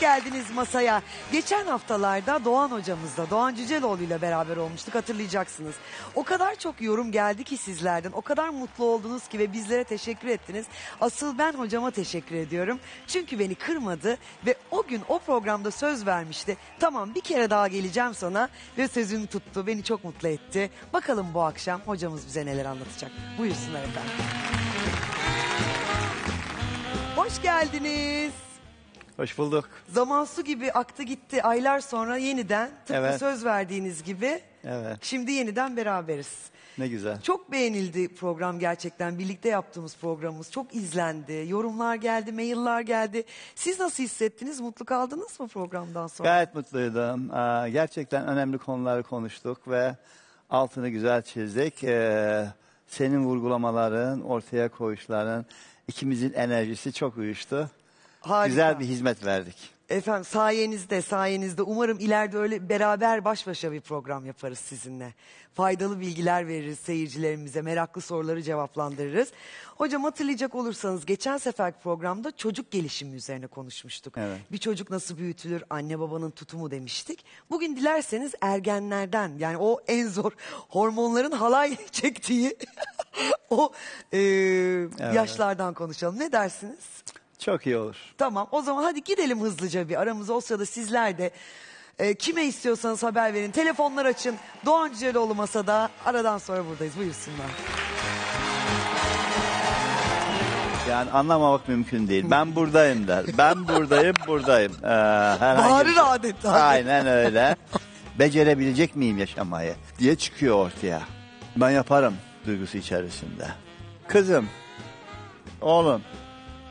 geldiniz masaya. Geçen haftalarda Doğan hocamızla, Doğan Cüceloğlu ile beraber olmuştuk hatırlayacaksınız. O kadar çok yorum geldi ki sizlerden, o kadar mutlu oldunuz ki ve bizlere teşekkür ettiniz. Asıl ben hocama teşekkür ediyorum. Çünkü beni kırmadı ve o gün o programda söz vermişti. Tamam bir kere daha geleceğim sana ve sözünü tuttu. Beni çok mutlu etti. Bakalım bu akşam hocamız bize neler anlatacak. Buyursunlar efendim. Hoş geldiniz. Hoş bulduk. Zaman su gibi aktı gitti aylar sonra yeniden tıpkı Evet. söz verdiğiniz gibi Evet. şimdi yeniden beraberiz. Ne güzel. Çok beğenildi program gerçekten birlikte yaptığımız programımız çok izlendi yorumlar geldi mailler geldi siz nasıl hissettiniz mutlu kaldınız mı programdan sonra? Gayet mutluydum. Ee, gerçekten önemli konuları konuştuk ve altını güzel çizdik. Ee, senin vurgulamaların, ortaya koyuşların, ikimizin enerjisi çok uyuştu. Harika. Güzel bir hizmet verdik. Efendim sayenizde sayenizde umarım ileride öyle beraber baş başa bir program yaparız sizinle. Faydalı bilgiler veririz seyircilerimize, meraklı soruları cevaplandırırız. Hocam hatırlayacak olursanız geçen sefer programda çocuk gelişimi üzerine konuşmuştuk. Evet. Bir çocuk nasıl büyütülür, anne babanın tutumu demiştik. Bugün dilerseniz ergenlerden yani o en zor hormonların halay çektiği o e, evet. yaşlardan konuşalım. Ne dersiniz? Çok iyi olur. Tamam o zaman hadi gidelim hızlıca bir aramız olsa da sizler de e, kime istiyorsanız haber verin. Telefonlar açın. Doğan Cüceloğlu masada aradan sonra buradayız buyursunlar. Yani anlamamak mümkün değil. Ben buradayım der. Ben buradayım, buradayım. Ee, herhangi Bağırır bir- şey. Aynen öyle. Becerebilecek miyim yaşamayı diye çıkıyor ortaya. Ben yaparım duygusu içerisinde. Kızım, oğlum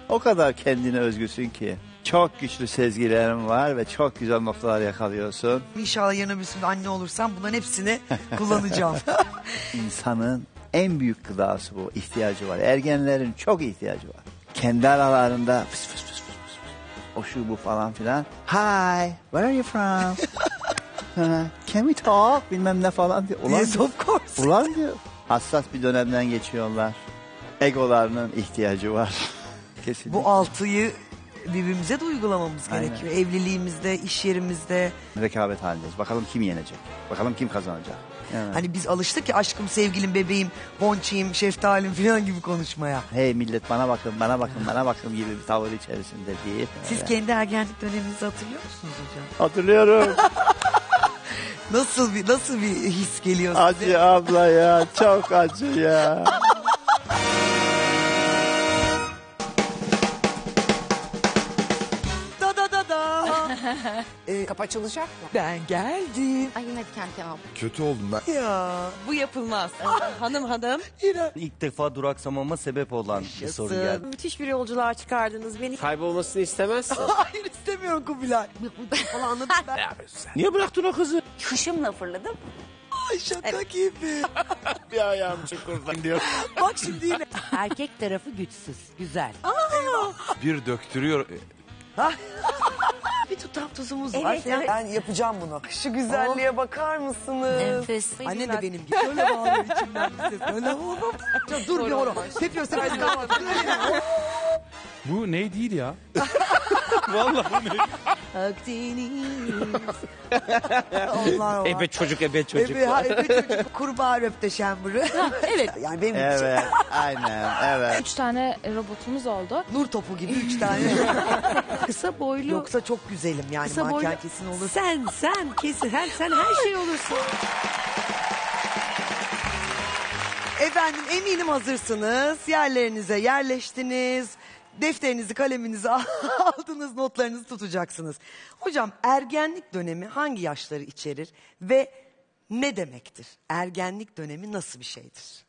o kadar kendine özgüsün ki. Çok güçlü sezgilerin var ve çok güzel noktalar yakalıyorsun. İnşallah yarın öbür anne olursam bunların hepsini kullanacağım. İnsanın en büyük gıdası bu. ihtiyacı var. Ergenlerin çok ihtiyacı var. Kendi aralarında fıs fıs fıs fıs fıs. O şu bu falan filan. Hi, where are you from? Can we talk? Bilmem ne falan diyor. Ulan yes, of course. Ulan diyor. Hassas bir dönemden geçiyorlar. Egolarının ihtiyacı var. Kesinlikle. Bu altıyı birbirimize de uygulamamız Aynen. gerekiyor. Evliliğimizde, iş yerimizde. Rekabet halindeyiz. Bakalım kim yenecek? Bakalım kim kazanacak? Evet. Hani biz alıştık ki aşkım, sevgilim, bebeğim, ponçiyim, şeftalim falan gibi konuşmaya. Hey millet bana bakın, bana bakın, bana bakın gibi bir tavır içerisinde değil. Siz evet. kendi ergenlik döneminizi hatırlıyor musunuz hocam? Hatırlıyorum. nasıl bir nasıl bir his geliyor size? Acı abla ya, çok acı ya. make açılacak mı? Ben geldim. Ay yine diken kebap. Kötü oldum ben. Ya Bu yapılmaz. Ah. hanım hanım. İrem. İlk defa duraksamama sebep olan bir soru geldi. Müthiş bir yolculuğa çıkardınız beni. Kaybolmasını istemezsin. Hayır istemiyorum Kubilay. Falan anladın ben. Niye bıraktın o kızı? Kışımla fırladım. Ay şaka gibi. Bir ayağım çukurdan diyor. Bak şimdi yine. Erkek tarafı güçsüz. Güzel. Bir döktürüyor. Ha tutap tuzumuz var. Evet, Ben yapacağım bunu. Şu güzelliğe oh. bakar mısınız? Nefes. Anne de benim gibi. Şöyle bağırıyor içimden bize. Öyle oğlum. Ya dur bir oğlum. Sepiyor sepiyor. Kahvaltı. Bu ne değil ya? Vallahi ne? Akdeniz. Onlar var. Ebe çocuk, ebe çocuk. Ebe, ha, ebe çocuk kurbağa röpte şemburu. evet. Yani benim için. Evet, aynen, evet. Üç tane robotumuz oldu. Nur topu gibi üç tane. Kısa boylu. Yoksa çok güzelim yani Kısa manken kesin olur. Sen, sen kesin, her, sen her şey olursun. Efendim eminim hazırsınız. Yerlerinize yerleştiniz defterinizi, kaleminizi aldınız, notlarınızı tutacaksınız. Hocam ergenlik dönemi hangi yaşları içerir ve ne demektir? Ergenlik dönemi nasıl bir şeydir?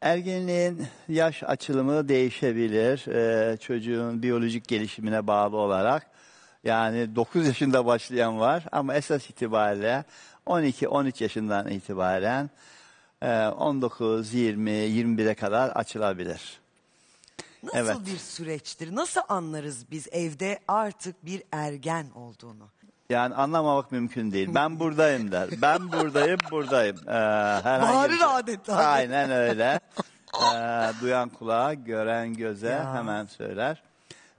Ergenliğin yaş açılımı değişebilir. Ee, çocuğun biyolojik gelişimine bağlı olarak. Yani 9 yaşında başlayan var ama esas itibariyle 12-13 yaşından itibaren 19, 20, 21'e kadar açılabilir. Nasıl Evet. bir süreçtir? Nasıl anlarız biz evde artık bir ergen olduğunu? Yani anlamamak mümkün değil. Ben buradayım der. Ben buradayım, buradayım. Ee, Bağırır şey- adeta. Aynen öyle. Ee, duyan kulağa, gören göze Ya. hemen söyler.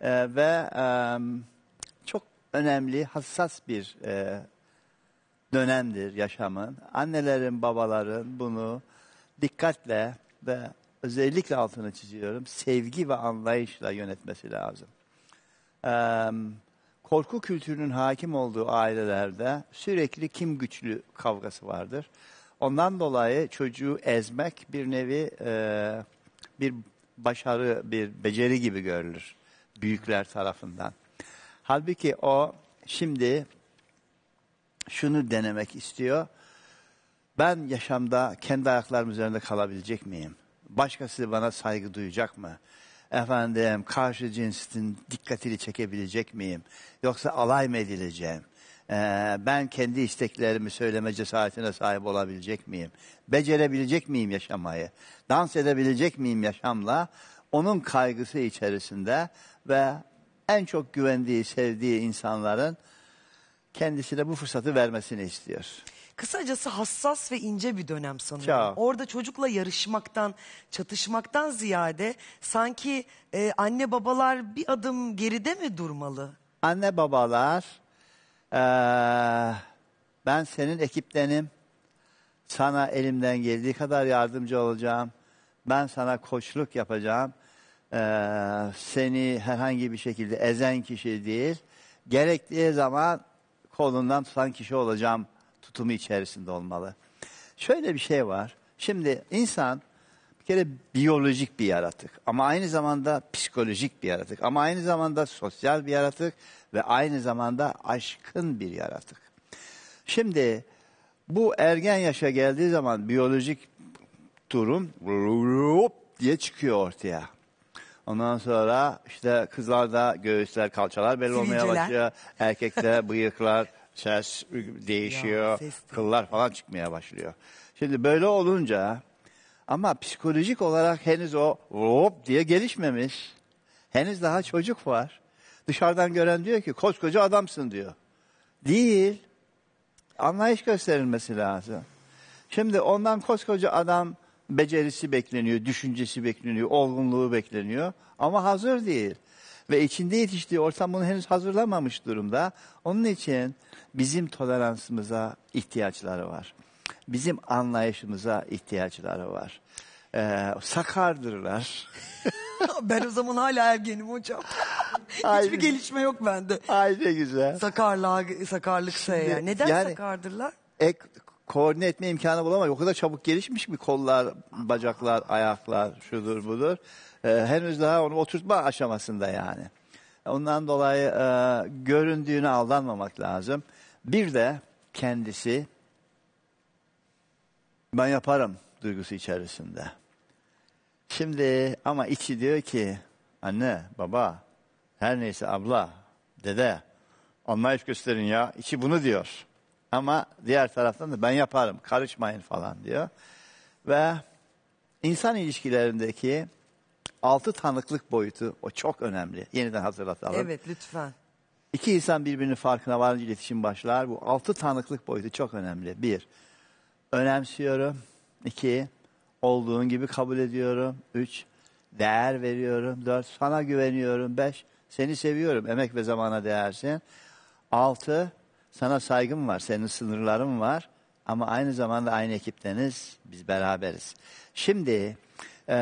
Ee, ve em, çok önemli, hassas bir e, dönemdir yaşamın. Annelerin, babaların bunu dikkatle ve özellikle altını çiziyorum, sevgi ve anlayışla yönetmesi lazım. Ee, korku kültürünün hakim olduğu ailelerde sürekli kim güçlü kavgası vardır. Ondan dolayı çocuğu ezmek bir nevi e, bir başarı, bir beceri gibi görülür büyükler tarafından. Halbuki o şimdi şunu denemek istiyor. Ben yaşamda kendi ayaklarım üzerinde kalabilecek miyim? başkası bana saygı duyacak mı? Efendim karşı cinsin dikkatini çekebilecek miyim? Yoksa alay mı edileceğim? Ee, ben kendi isteklerimi söyleme cesaretine sahip olabilecek miyim? Becerebilecek miyim yaşamayı? Dans edebilecek miyim yaşamla? Onun kaygısı içerisinde ve en çok güvendiği, sevdiği insanların kendisine bu fırsatı vermesini istiyor. Kısacası hassas ve ince bir dönem sanıyorum. Ya. Orada çocukla yarışmaktan, çatışmaktan ziyade sanki e, anne babalar bir adım geride mi durmalı? Anne babalar, eee, ben senin ekiptenim. Sana elimden geldiği kadar yardımcı olacağım. Ben sana koçluk yapacağım. Eee, seni herhangi bir şekilde ezen kişi değil. Gerektiği zaman kolundan tutan kişi olacağım tutumu içerisinde olmalı. Şöyle bir şey var. Şimdi insan bir kere biyolojik bir yaratık ama aynı zamanda psikolojik bir yaratık ama aynı zamanda sosyal bir yaratık ve aynı zamanda aşkın bir yaratık. Şimdi bu ergen yaşa geldiği zaman biyolojik durum diye çıkıyor ortaya. Ondan sonra işte kızlarda göğüsler, kalçalar belli olmaya başlıyor. Erkekte bıyıklar, ses değişiyor, ya, kıllar falan çıkmaya başlıyor. Şimdi böyle olunca ama psikolojik olarak henüz o hop diye gelişmemiş. Henüz daha çocuk var. Dışarıdan gören diyor ki koskoca adamsın diyor. Değil. Anlayış gösterilmesi lazım. Şimdi ondan koskoca adam becerisi bekleniyor, düşüncesi bekleniyor, olgunluğu bekleniyor ama hazır değil ve içinde yetiştiği ortam bunu henüz hazırlamamış durumda. Onun için bizim toleransımıza ihtiyaçları var. Bizim anlayışımıza ihtiyaçları var. Ee, sakardırlar. ben o zaman hala ergenim hocam. Aynı. Hiçbir gelişme yok bende. Aynı güzel. Sakarlığa, sakarlık Şimdi, şey yani. Neden yani, sakardırlar? Ek, koordine etme imkanı bulamıyor. O kadar çabuk gelişmiş mi kollar, bacaklar, ayaklar, şudur budur. Ee, henüz daha onu oturtma aşamasında yani. Ondan dolayı e, göründüğüne aldanmamak lazım. Bir de kendisi ben yaparım duygusu içerisinde. Şimdi ama içi diyor ki anne, baba, her neyse abla, dede anlayış gösterin ya. İçi bunu diyor. Ama diğer taraftan da ben yaparım, karışmayın falan diyor. Ve insan ilişkilerindeki altı tanıklık boyutu o çok önemli. Yeniden hatırlatalım. Evet lütfen. İki insan birbirinin farkına varınca iletişim başlar. Bu altı tanıklık boyutu çok önemli. Bir, önemsiyorum. İki, olduğun gibi kabul ediyorum. Üç, değer veriyorum. Dört, sana güveniyorum. Beş, seni seviyorum. Emek ve zamana değersin. Altı, sana saygım var. Senin sınırların var. Ama aynı zamanda aynı ekipteniz. Biz beraberiz. Şimdi e,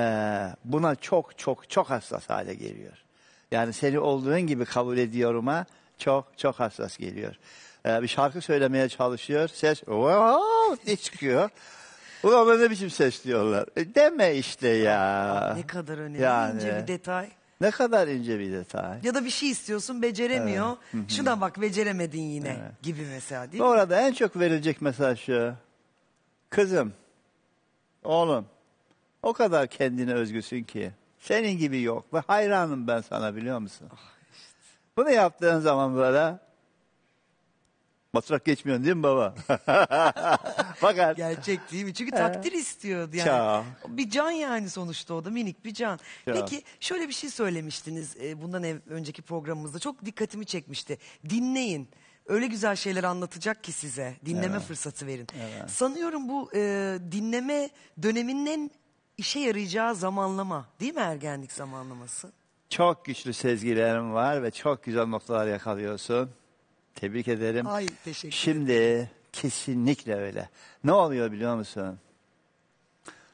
buna çok çok çok hassas hale geliyor. Yani seni olduğun gibi kabul ediyorum'a çok çok hassas geliyor. E, bir şarkı söylemeye çalışıyor. Ses wow çıkıyor. Ulan ne biçim ses diyorlar. E, deme işte ya. Ah, ne kadar önemli yani. ince bir detay. Ne kadar ince bir detay. Ya da bir şey istiyorsun beceremiyor. Evet. Şuna bak beceremedin yine evet. gibi mesela değil Bu mi? arada en çok verilecek mesaj şu. Kızım, oğlum o kadar kendine özgüsün ki. Senin gibi yok. Ve hayranım ben sana biliyor musun? Ah, Bunu yaptığın zaman böyle Masraf geçmiyorsun değil mi baba? Fakat gerçek değil mi? Çünkü takdir istiyordu yani. Çağ. Bir can yani sonuçta o da minik bir can. Çağ. Peki şöyle bir şey söylemiştiniz e, bundan önceki programımızda çok dikkatimi çekmişti. Dinleyin. Öyle güzel şeyler anlatacak ki size dinleme evet. fırsatı verin. Evet. Sanıyorum bu e, dinleme döneminin en işe yarayacağı zamanlama değil mi ergenlik zamanlaması? Çok güçlü sezgilerim var ve çok güzel noktalar yakalıyorsun. Tebrik ederim. Ay teşekkür Şimdi ederim. kesinlikle öyle. Ne oluyor biliyor musun?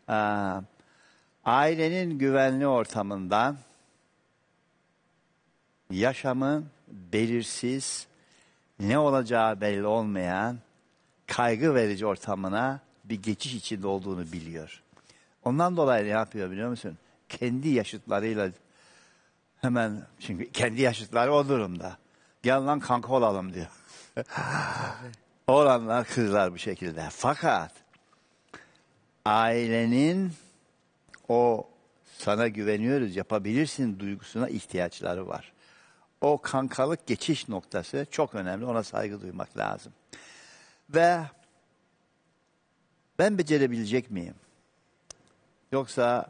Aa, ailenin güvenli ortamında yaşamın belirsiz, ne olacağı belli olmayan kaygı verici ortamına bir geçiş içinde olduğunu biliyor. Ondan dolayı ne yapıyor biliyor musun? Kendi yaşıtlarıyla hemen çünkü kendi yaşıtları o durumda. Gel lan kanka olalım diyor. Oğlanlar kızlar bu şekilde. Fakat ailenin o sana güveniyoruz yapabilirsin duygusuna ihtiyaçları var. O kankalık geçiş noktası çok önemli. Ona saygı duymak lazım. Ve ben becerebilecek miyim? Yoksa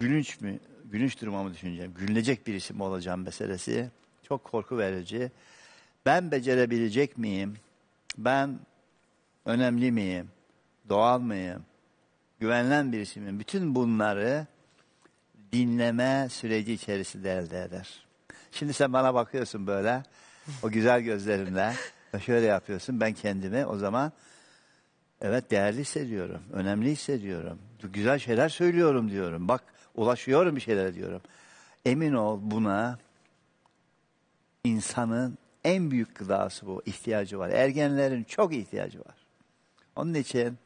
gülünç mü, gülünç durmamı düşüneceğim, gülünecek birisi mi olacağım meselesi çok korku verici. Ben becerebilecek miyim? Ben önemli miyim? Doğal mıyım? Güvenilen birisi miyim? Bütün bunları dinleme süreci içerisinde elde eder. Şimdi sen bana bakıyorsun böyle, o güzel gözlerinle, şöyle yapıyorsun, ben kendimi o zaman Evet değerli hissediyorum, önemli hissediyorum. Güzel şeyler söylüyorum diyorum. Bak ulaşıyorum bir şeyler diyorum. Emin ol buna insanın en büyük gıdası bu, ihtiyacı var. Ergenlerin çok ihtiyacı var. Onun için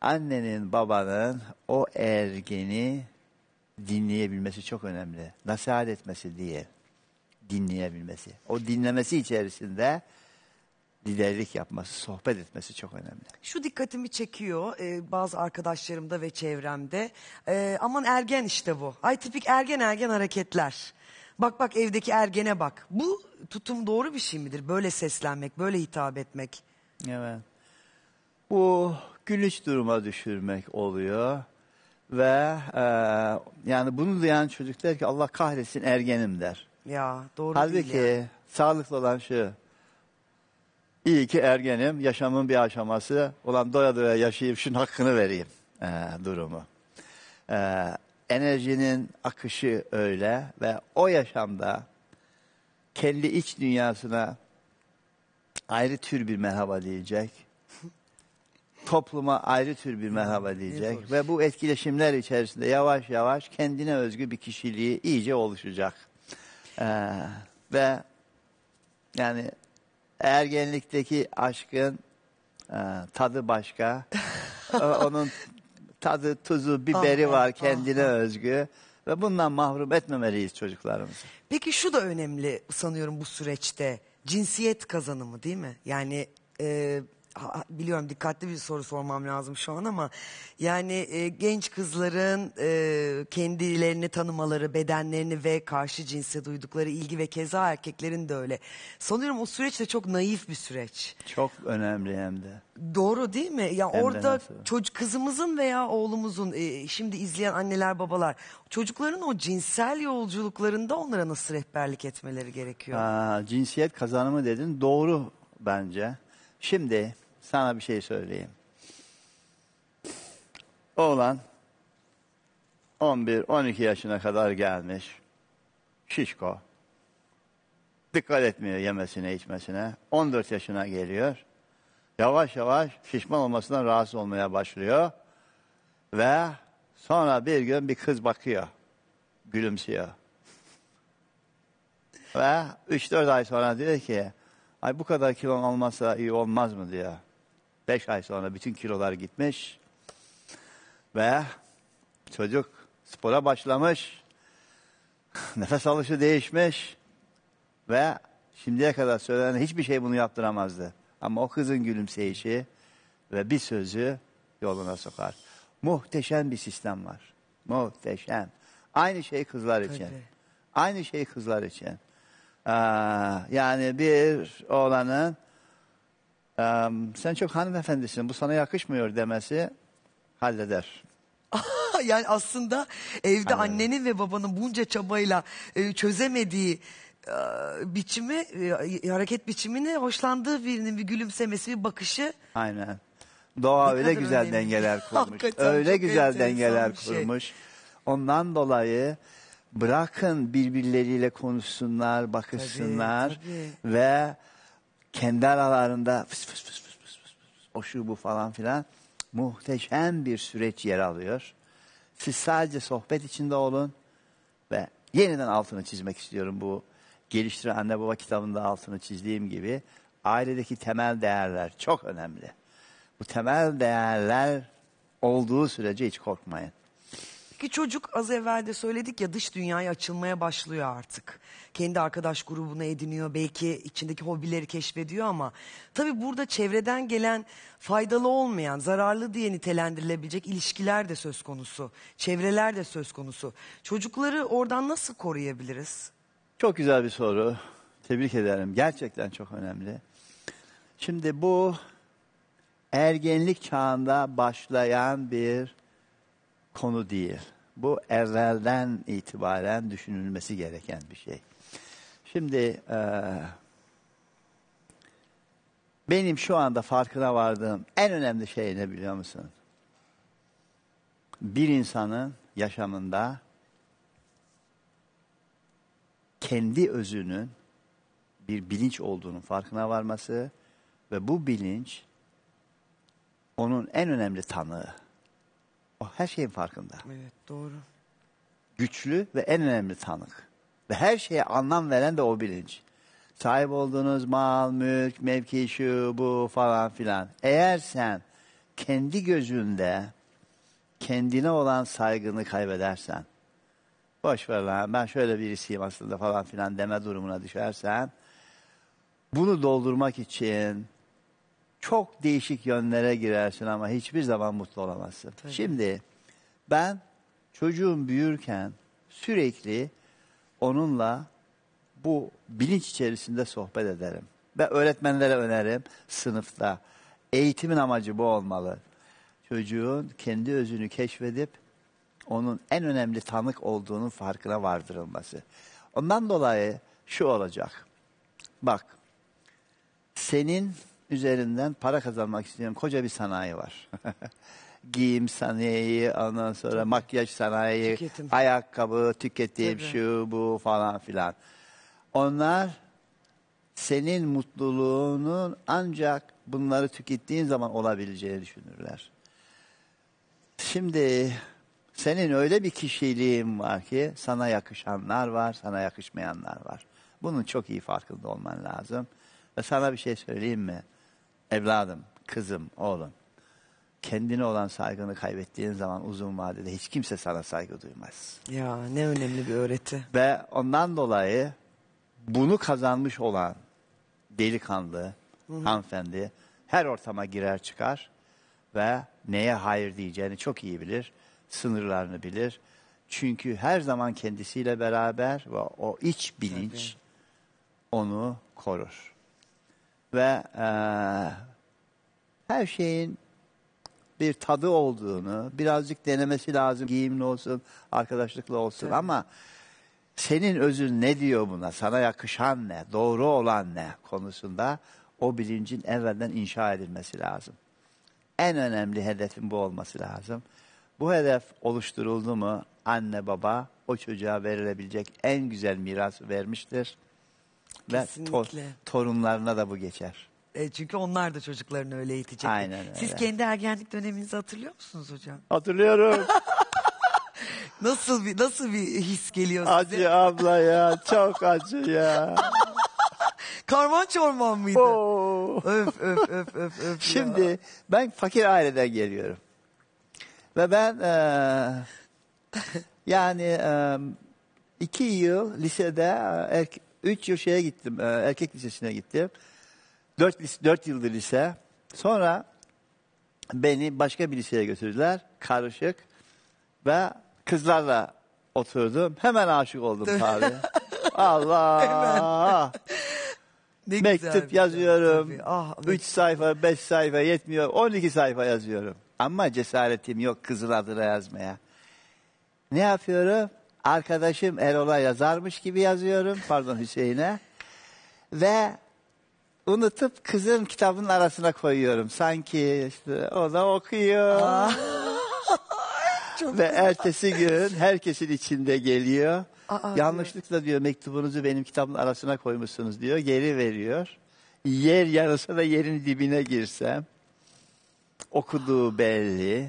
annenin, babanın o ergeni dinleyebilmesi çok önemli. Nasihat etmesi diye dinleyebilmesi. O dinlemesi içerisinde liderlik yapması, sohbet etmesi çok önemli. Şu dikkatimi çekiyor e, bazı arkadaşlarımda ve çevremde. E, aman ergen işte bu. Ay tipik ergen ergen hareketler. Bak bak evdeki ergene bak. Bu tutum doğru bir şey midir? Böyle seslenmek, böyle hitap etmek. Evet. Bu gülüş duruma düşürmek oluyor. Ve e, yani bunu duyan çocuk der ki Allah kahretsin ergenim der. Ya doğru Halbuki değil yani. sağlıklı olan şu İyi ki ergenim, yaşamın bir aşaması. olan doya doya yaşayıp şunun hakkını vereyim e, durumu. E, enerjinin akışı öyle ve o yaşamda kendi iç dünyasına ayrı tür bir merhaba diyecek. Topluma ayrı tür bir merhaba diyecek. Ve bu etkileşimler içerisinde yavaş yavaş kendine özgü bir kişiliği iyice oluşacak. Ee, ve yani ergenlikteki aşkın e, tadı başka. Onun tadı, tuzu, biberi Ah, var ah, kendine ah, ah. özgü. Ve bundan mahrum etmemeliyiz çocuklarımızı. Peki şu da önemli sanıyorum bu süreçte cinsiyet kazanımı değil mi? Yani e, biliyorum dikkatli bir soru sormam lazım şu an ama yani e, genç kızların e, kendilerini tanımaları, bedenlerini ve karşı cinse duydukları ilgi ve keza erkeklerin de öyle. Sanıyorum o süreç de çok naif bir süreç. Çok önemli hem de. Doğru değil mi? Ya Hem orada çocuk kızımızın veya oğlumuzun e, şimdi izleyen anneler babalar çocukların o cinsel yolculuklarında onlara nasıl rehberlik etmeleri gerekiyor? Aa, cinsiyet kazanımı dedin doğru bence. Şimdi sana bir şey söyleyeyim. Oğlan 11-12 yaşına kadar gelmiş. Şişko. Dikkat etmiyor yemesine içmesine. 14 yaşına geliyor. Yavaş yavaş şişman olmasından rahatsız olmaya başlıyor. Ve sonra bir gün bir kız bakıyor. Gülümsüyor. Ve 3-4 ay sonra diyor ki Ay bu kadar kilon olmasa iyi olmaz mı diyor. Beş ay sonra bütün kilolar gitmiş. Ve çocuk spora başlamış. Nefes alışı değişmiş. Ve şimdiye kadar söylenen hiçbir şey bunu yaptıramazdı. Ama o kızın gülümseyişi ve bir sözü yoluna sokar. Muhteşem bir sistem var. Muhteşem. Aynı şey kızlar için. Tabii. Aynı şey kızlar için. Ee, yani bir oğlanın ee, sen çok hanımefendisin bu sana yakışmıyor demesi halleder. yani aslında evde Aynen. annenin ve babanın bunca çabayla e, çözemediği e, biçimi, e, hareket biçimini hoşlandığı birinin bir gülümsemesi, bir bakışı. Aynen. Doğa ne öyle güzel önemli. dengeler kurmuş. öyle güzel dengeler şey. kurmuş. Ondan dolayı bırakın birbirleriyle konuşsunlar, bakışsınlar tabii, tabii. ve kendi aralarında fıs fıs fıs fıs fıs, fıs, o şu bu falan filan muhteşem bir süreç yer alıyor. Siz sadece sohbet içinde olun ve yeniden altını çizmek istiyorum bu geliştir anne baba kitabında altını çizdiğim gibi ailedeki temel değerler çok önemli. Bu temel değerler olduğu sürece hiç korkmayın. Ki çocuk az evvel de söyledik ya dış dünyaya açılmaya başlıyor artık. Kendi arkadaş grubunu ediniyor belki içindeki hobileri keşfediyor ama tabii burada çevreden gelen faydalı olmayan zararlı diye nitelendirilebilecek ilişkiler de söz konusu. Çevreler de söz konusu. Çocukları oradan nasıl koruyabiliriz? Çok güzel bir soru. Tebrik ederim. Gerçekten çok önemli. Şimdi bu ergenlik çağında başlayan bir konu değil. Bu evvelden itibaren düşünülmesi gereken bir şey. Şimdi e, benim şu anda farkına vardığım en önemli şey ne biliyor musun? Bir insanın yaşamında kendi özünün bir bilinç olduğunun farkına varması ve bu bilinç onun en önemli tanığı her şeyin farkında. Evet doğru. Güçlü ve en önemli tanık. Ve her şeye anlam veren de o bilinç. Sahip olduğunuz mal, mülk, mevki, şu, bu falan filan. Eğer sen kendi gözünde kendine olan saygını kaybedersen, boş ver lan ben şöyle birisiyim aslında falan filan deme durumuna düşersen, bunu doldurmak için çok değişik yönlere girersin ama hiçbir zaman mutlu olamazsın. Tabii. Şimdi ben çocuğum büyürken sürekli onunla bu bilinç içerisinde sohbet ederim. Ve öğretmenlere önerim sınıfta. Eğitimin amacı bu olmalı. Çocuğun kendi özünü keşfedip onun en önemli tanık olduğunun farkına vardırılması. Ondan dolayı şu olacak. Bak senin üzerinden para kazanmak isteyen koca bir sanayi var. Giyim sanayi, ondan sonra makyaj sanayi, Tüketim. ayakkabı, tüketim, Tabii. şu bu falan filan. Onlar senin mutluluğunun ancak bunları tükettiğin zaman olabileceğini düşünürler. Şimdi senin öyle bir kişiliğin var ki sana yakışanlar var, sana yakışmayanlar var. Bunun çok iyi farkında olman lazım. Ve sana bir şey söyleyeyim mi? evladım, kızım, oğlum. Kendine olan saygını kaybettiğin zaman uzun vadede hiç kimse sana saygı duymaz. Ya ne önemli bir öğreti. Ve ondan dolayı bunu kazanmış olan delikanlı, Hı -hı. hanımefendi her ortama girer çıkar ve neye hayır diyeceğini çok iyi bilir, sınırlarını bilir. Çünkü her zaman kendisiyle beraber ve o iç bilinç Tabii. onu korur ve e, her şeyin bir tadı olduğunu, birazcık denemesi lazım. Giyimli olsun, arkadaşlıkla olsun evet. ama senin özün ne diyor buna, sana yakışan ne, doğru olan ne konusunda o bilincin evvelden inşa edilmesi lazım. En önemli hedefin bu olması lazım. Bu hedef oluşturuldu mu anne baba o çocuğa verilebilecek en güzel miras vermiştir. Kesinlikle. Ve to torunlarına da bu geçer. E, çünkü onlar da çocuklarını öyle eğitecek. Aynen öyle. Siz kendi ergenlik döneminizi hatırlıyor musunuz hocam? Hatırlıyorum. nasıl bir nasıl bir his geliyor size? Acı abla ya çok acı ya. Karman çorman mıydı? Oo. Öf öf öf öf öf. Şimdi ya. ben fakir aileden geliyorum. Ve ben e, yani e, iki yıl lisede e, erk, 3 yıl şeye gittim, e, erkek lisesine gittim. 4, 4 yıldır lise. Sonra beni başka bir liseye götürdüler. Karışık. Ve kızlarla oturdum. Hemen aşık oldum tabi. Allah. ne Mektup şey, yazıyorum. Şey, ah, 3 sayfa, 5 sayfa yetmiyor. 12 sayfa yazıyorum. Ama cesaretim yok kızıl adına yazmaya. Ne yapıyorum? arkadaşım Erol'a yazarmış gibi yazıyorum. Pardon Hüseyin'e. Ve unutup kızın kitabının arasına koyuyorum. Sanki işte o da okuyor. Çok Ve ertesi gün herkesin içinde geliyor. Aa, Yanlışlıkla diyor. mektubunuzu benim kitabın arasına koymuşsunuz diyor. Geri veriyor. Yer yarasa da yerin dibine girsem. Okuduğu belli.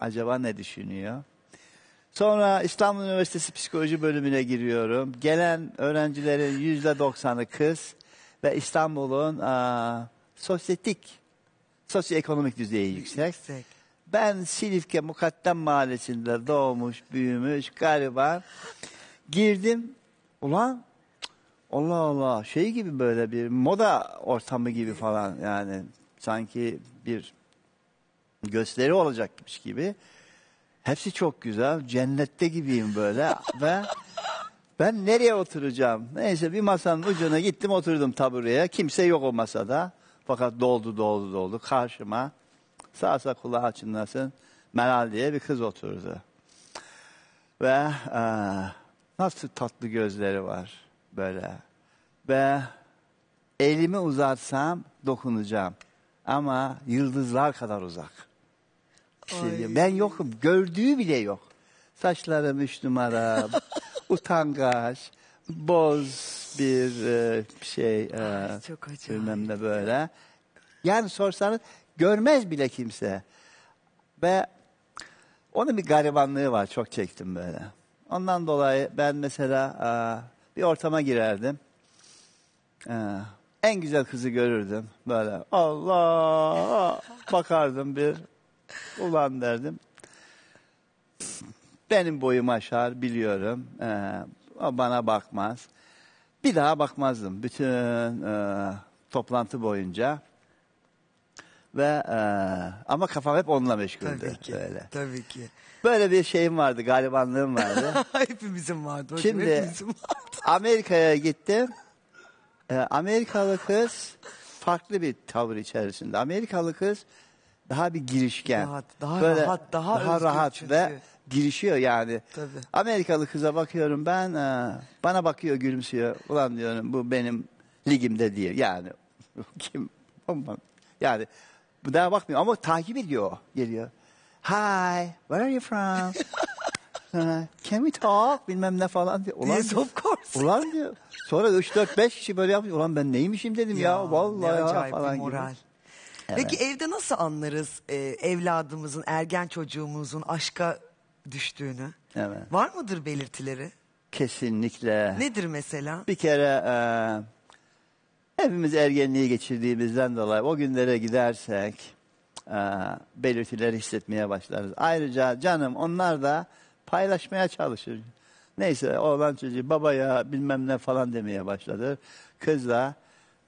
Acaba ne düşünüyor? Sonra İstanbul Üniversitesi Psikoloji bölümüne giriyorum. Gelen öğrencilerin yüzde doksanı kız ve İstanbul'un sosyetik, sosyoekonomik düzeyi yüksek. yüksek. Ben Silifke Mukaddem Mahallesi'nde doğmuş, büyümüş gariban. Girdim. Ulan Allah Allah şey gibi böyle bir moda ortamı gibi falan yani sanki bir gösteri olacakmış gibi. Hepsi çok güzel. Cennette gibiyim böyle ve ben nereye oturacağım? Neyse bir masanın ucuna gittim oturdum tabureye. Kimse yok o masada. Fakat doldu doldu doldu karşıma. sağ kulağı açınlasın. Meral diye bir kız oturdu. Ve e, nasıl tatlı gözleri var böyle. Ve elimi uzatsam dokunacağım. Ama yıldızlar kadar uzak kişi şey Ben yokum. Gördüğü bile yok. Saçlarım üç numara, utangaç, boz bir e, şey. E, Ay, çok acayip. Bilmem ne böyle. Yani sorsanız görmez bile kimse. Ve onun bir garibanlığı var. Çok çektim böyle. Ondan dolayı ben mesela e, bir ortama girerdim. E, en güzel kızı görürdüm. Böyle Allah bakardım bir Ulan derdim. Benim boyum aşar biliyorum. Ee, bana bakmaz. Bir daha bakmazdım bütün e, toplantı boyunca. Ve e, ama kafam hep onunla meşguldü. Tabii ki. Öyle. Tabii ki. Böyle bir şeyim vardı, galibanlığım vardı. hepimizin vardı. Hocam, Şimdi hepimizin vardı. Amerika'ya gittim. E, Amerikalı kız farklı bir tavır içerisinde. Amerikalı kız daha bir girişken. Rahat, daha böyle rahat, daha, daha rahat çünkü. ve girişiyor yani. Tabii. Amerikalı kıza bakıyorum ben e, bana bakıyor gülümsüyor. Ulan diyorum bu benim ligimde diye. Yani kim? Yani bu daha bakmıyor ama takip ediyor geliyor. Hi, where are you from? Can we talk? Bilmem ne falan diyor. Ulan, yes, of course. Ulan diyor. Sonra 3-4-5 kişi böyle yapıyor. Ulan ben neymişim dedim ya. ya vallahi ne acayip ya, falan bir moral. Gibi. Peki evde nasıl anlarız e, evladımızın, ergen çocuğumuzun aşka düştüğünü? Evet. Var mıdır belirtileri? Kesinlikle. Nedir mesela? Bir kere e, hepimiz ergenliği geçirdiğimizden dolayı o günlere gidersek e, belirtileri hissetmeye başlarız. Ayrıca canım onlar da paylaşmaya çalışır. Neyse oğlan çocuğu babaya bilmem ne falan demeye başladı. Kız da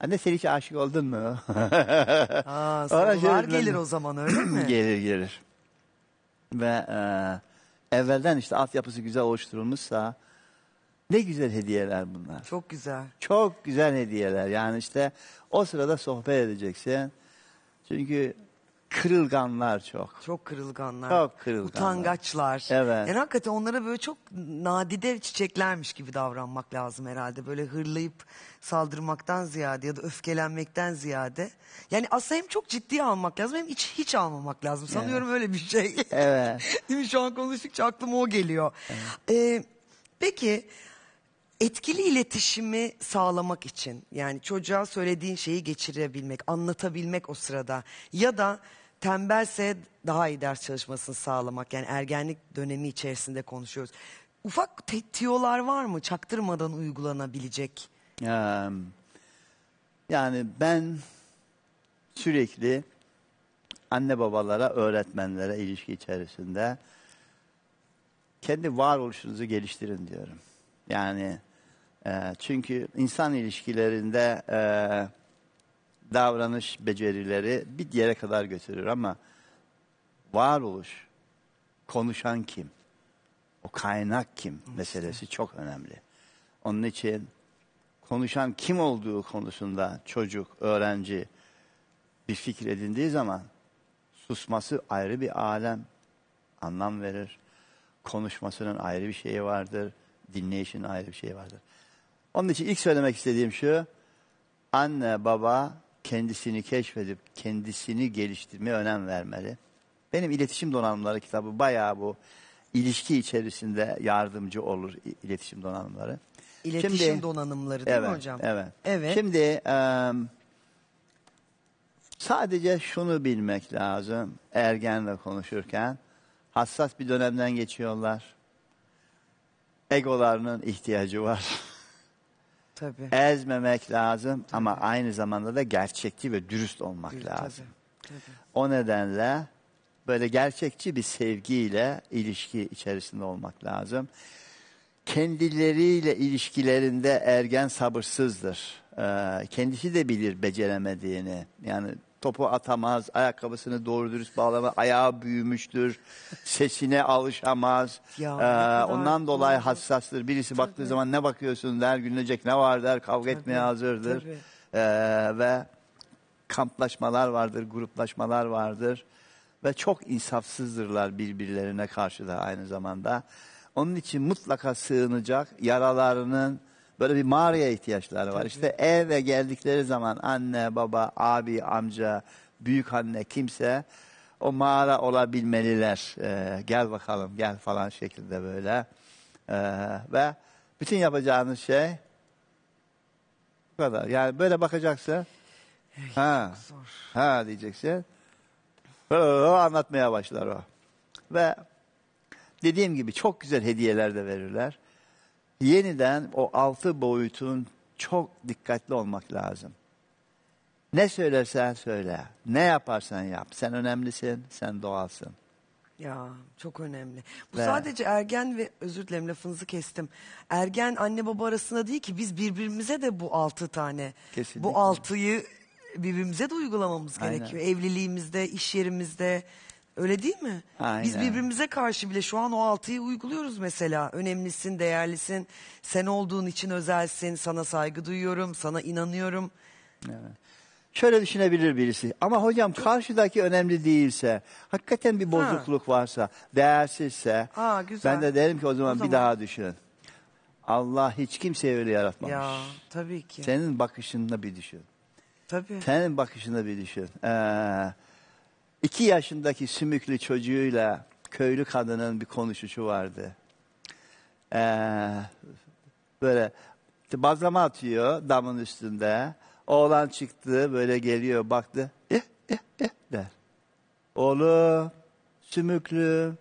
Anne sen hiç aşık oldun mu? Aa, sorular gelir o zaman öyle mi? gelir gelir. Ve e, evvelden işte altyapısı güzel oluşturulmuşsa ne güzel hediyeler bunlar. Çok güzel. Çok güzel hediyeler. Yani işte o sırada sohbet edeceksin. Çünkü Kırılganlar çok. Çok kırılganlar. Çok kırılganlar. Utangaçlar. Evet. Yani hakikaten onlara böyle çok nadide çiçeklermiş gibi davranmak lazım herhalde. Böyle hırlayıp saldırmaktan ziyade ya da öfkelenmekten ziyade. Yani aslında hem çok ciddiye almak lazım hem hiç, hiç almamak lazım. Sanıyorum evet. öyle bir şey. Evet. Değil mi? Şu an konuştukça aklıma o geliyor. Evet. Ee, peki etkili iletişimi sağlamak için yani çocuğa söylediğin şeyi geçirebilmek, anlatabilmek o sırada ya da tembelse daha iyi ders çalışmasını sağlamak. Yani ergenlik dönemi içerisinde konuşuyoruz. Ufak te- tiyolar var mı çaktırmadan uygulanabilecek? yani ben sürekli anne babalara, öğretmenlere ilişki içerisinde kendi varoluşunuzu geliştirin diyorum. Yani e, çünkü insan ilişkilerinde... E, davranış becerileri bir yere kadar götürür ama varoluş, konuşan kim? O kaynak kim meselesi çok önemli. Onun için konuşan kim olduğu konusunda çocuk, öğrenci bir fikir edindiği zaman susması ayrı bir alem anlam verir. Konuşmasının ayrı bir şeyi vardır. Dinleyişin ayrı bir şeyi vardır. Onun için ilk söylemek istediğim şu, anne baba kendisini keşfedip kendisini geliştirmeye önem vermeli. Benim iletişim donanımları kitabı bayağı bu ilişki içerisinde yardımcı olur iletişim donanımları. İletişim Şimdi, donanımları değil evet, mi hocam? Evet. evet. Şimdi e, sadece şunu bilmek lazım ergenle konuşurken. Hassas bir dönemden geçiyorlar. Egolarının ihtiyacı var. Tabii. Ezmemek lazım tabii. ama aynı zamanda da gerçekçi ve dürüst olmak Dür, lazım. tabii. O nedenle böyle gerçekçi bir sevgiyle ilişki içerisinde olmak lazım. Kendileriyle ilişkilerinde ergen sabırsızdır. Ee, kendisi de bilir beceremediğini. Yani topu atamaz, ayakkabısını doğru dürüst bağlama, ayağı büyümüştür, sesine alışamaz. Ya, ee, ondan dolayı doğru. hassastır. Birisi Tabii. baktığı zaman ne bakıyorsun der, gülünecek ne var der, kavga Tabii. etmeye hazırdır. Tabii. Ee, ve kamplaşmalar vardır, gruplaşmalar vardır. Ve çok insafsızdırlar birbirlerine karşı da aynı zamanda. Onun için mutlaka sığınacak yaralarının Böyle bir mağaraya ihtiyaçları var. Tabii. İşte eve geldikleri zaman anne, baba, abi, amca, büyük anne kimse o mağara olabilmeliler. Ee, gel bakalım gel falan şekilde böyle. Ee, ve bütün yapacağınız şey bu kadar. Yani böyle bakacaksın. ha, ha diyeceksin. o, anlatmaya başlar o. Ve dediğim gibi çok güzel hediyeler de verirler yeniden o altı boyutun çok dikkatli olmak lazım. Ne söylersen söyle, ne yaparsan yap. Sen önemlisin, sen doğalsın. Ya çok önemli. Bu ve... sadece ergen ve özür dilerim lafınızı kestim. Ergen anne baba arasında değil ki biz birbirimize de bu altı tane. Kesinlikle. Bu altıyı birbirimize de uygulamamız Aynen. gerekiyor. Evliliğimizde, iş yerimizde, Öyle değil mi? Aynen. Biz birbirimize karşı bile şu an o altıyı uyguluyoruz mesela. Önemlisin, değerlisin, sen olduğun için özelsin, sana saygı duyuyorum, sana inanıyorum. Evet. Şöyle düşünebilir birisi. Ama hocam karşıdaki önemli değilse, hakikaten bir bozukluk ha. varsa, değersizse Aa, güzel. ben de derim ki o zaman, o zaman bir daha düşünün. Allah hiç kimseyi öyle yaratmamış. Ya tabii ki. Senin bakışında bir düşün. Tabii. Senin bakışında bir düşün. Ee, İki yaşındaki sümüklü çocuğuyla köylü kadının bir konuşuşu vardı. Ee, böyle bazlama atıyor damın üstünde. Oğlan çıktı böyle geliyor baktı. Eh eh eh der. Oğlum sümüklü